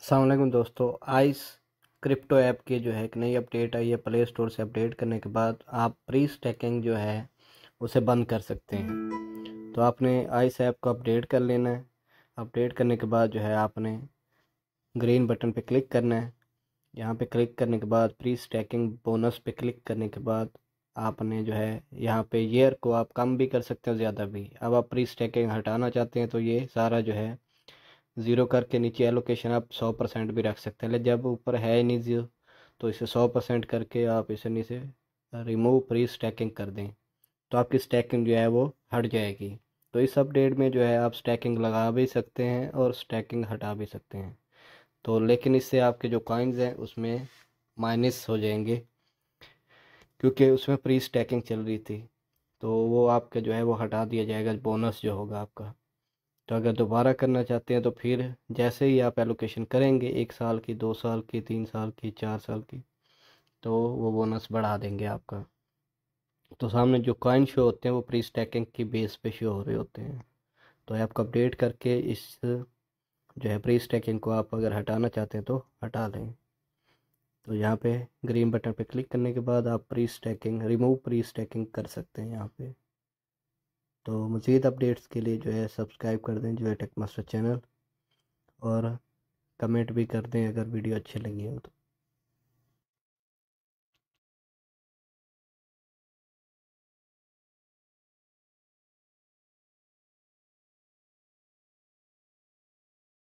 असलम दोस्तों ice crypto app की जो है एक नई अपडेट आई है प्ले स्टोर से अपडेट करने के बाद आप प्री स्टैकिंग जो है उसे बंद कर सकते हैं तो आपने आइस ऐप को अपडेट कर लेना है अपडेट करने के बाद जो है आपने ग्रीन बटन पे क्लिक करना है यहाँ पे क्लिक करने के बाद प्री स्टैकिंग बोनस पे क्लिक करने के बाद आपने जो है यहाँ पे ईयर को आप कम भी कर सकते हैं ज़्यादा भी अब आप प्री स्टैकिंग हटाना चाहते हैं तो ये सारा जो है ज़ीरो करके नीचे एलोकेशन आप सौ परसेंट भी रख सकते हैं जब ऊपर है ही नहीं ज़ीरो तो इसे सौ परसेंट करके आप इसे नीचे रिमूव प्री स्टैकिंग कर दें तो आपकी स्टैकिंग जो है वो हट जाएगी तो इस अपडेट में जो है आप स्टैकिंग लगा भी सकते हैं और स्टैकिंग हटा भी सकते हैं तो लेकिन इससे आपके जो कॉइन्स हैं उसमें माइनस हो जाएंगे क्योंकि उसमें प्री स्टैकिंग चल रही थी तो वो आपके जो है वो हटा दिया जाएगा बोनस जो होगा आपका तो अगर दोबारा करना चाहते हैं तो फिर जैसे ही आप एलोकेशन करेंगे एक साल की दो साल की तीन साल की चार साल की तो वो बोनस बढ़ा देंगे आपका तो सामने जो कॉइन शो होते हैं वो प्री स्टैकिंग की बेस पे शो हो रहे होते हैं तो ऐप को अपडेट करके इस जो है प्री स्टैकिंग को आप अगर हटाना चाहते हैं तो हटा लें तो यहाँ पे ग्रीन बटन पे क्लिक करने के बाद आप pre staking remove pre staking कर सकते हैं यहाँ पे तो मज़ीद अपडेट्स के लिए जो है सब्सक्राइब कर दें जो है टेक मास्टर चैनल और कमेंट भी कर दें अगर वीडियो अच्छी लगी हो तो